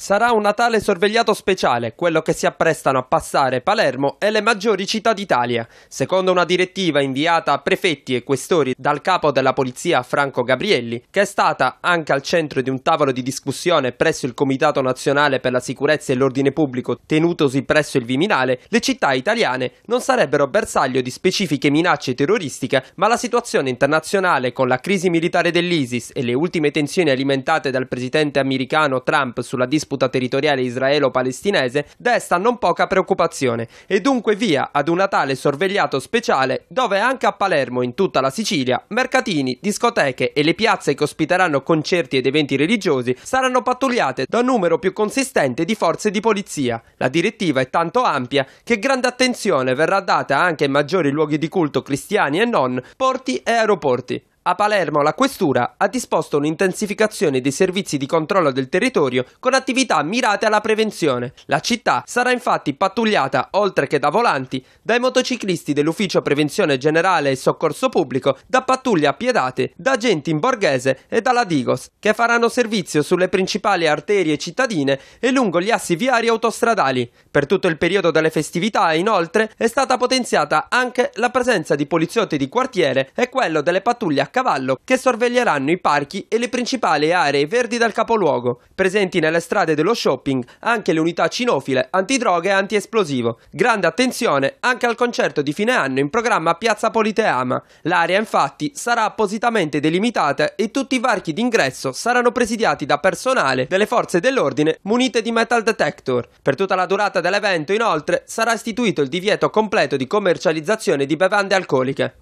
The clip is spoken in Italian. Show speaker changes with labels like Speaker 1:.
Speaker 1: Sarà un Natale sorvegliato speciale, quello che si apprestano a passare Palermo e le maggiori città d'Italia. Secondo una direttiva inviata a prefetti e questori dal capo della polizia Franco Gabrielli, che è stata anche al centro di un tavolo di discussione presso il Comitato Nazionale per la Sicurezza e l'Ordine Pubblico tenutosi presso il Viminale, le città italiane non sarebbero bersaglio di specifiche minacce terroristiche, ma la situazione internazionale con la crisi militare dell'ISIS e le ultime tensioni alimentate dal presidente americano Trump sulla disposizione disputa territoriale israelo-palestinese desta non poca preoccupazione e dunque via ad un Natale sorvegliato speciale dove anche a Palermo, in tutta la Sicilia, mercatini, discoteche e le piazze che ospiteranno concerti ed eventi religiosi saranno pattugliate da un numero più consistente di forze di polizia. La direttiva è tanto ampia che grande attenzione verrà data anche ai maggiori luoghi di culto cristiani e non, porti e aeroporti. A Palermo la questura ha disposto un'intensificazione dei servizi di controllo del territorio con attività mirate alla prevenzione. La città sarà infatti pattugliata, oltre che da volanti, dai motociclisti dell'Ufficio Prevenzione Generale e Soccorso Pubblico, da pattuglie appiedate, da agenti in borghese e dalla Digos, che faranno servizio sulle principali arterie cittadine e lungo gli assi viari autostradali. Per tutto il periodo delle festività, inoltre, è stata potenziata anche la presenza di poliziotti di quartiere e quello delle pattuglie a cavallo che sorveglieranno i parchi e le principali aree verdi del capoluogo, presenti nelle strade dello shopping anche le unità cinofile, antidroga e antiesplosivo. Grande attenzione anche al concerto di fine anno in programma Piazza Politeama. L'area infatti sarà appositamente delimitata e tutti i varchi d'ingresso saranno presidiati da personale delle forze dell'ordine munite di metal detector. Per tutta la durata dell'evento inoltre sarà istituito il divieto completo di commercializzazione di bevande alcoliche.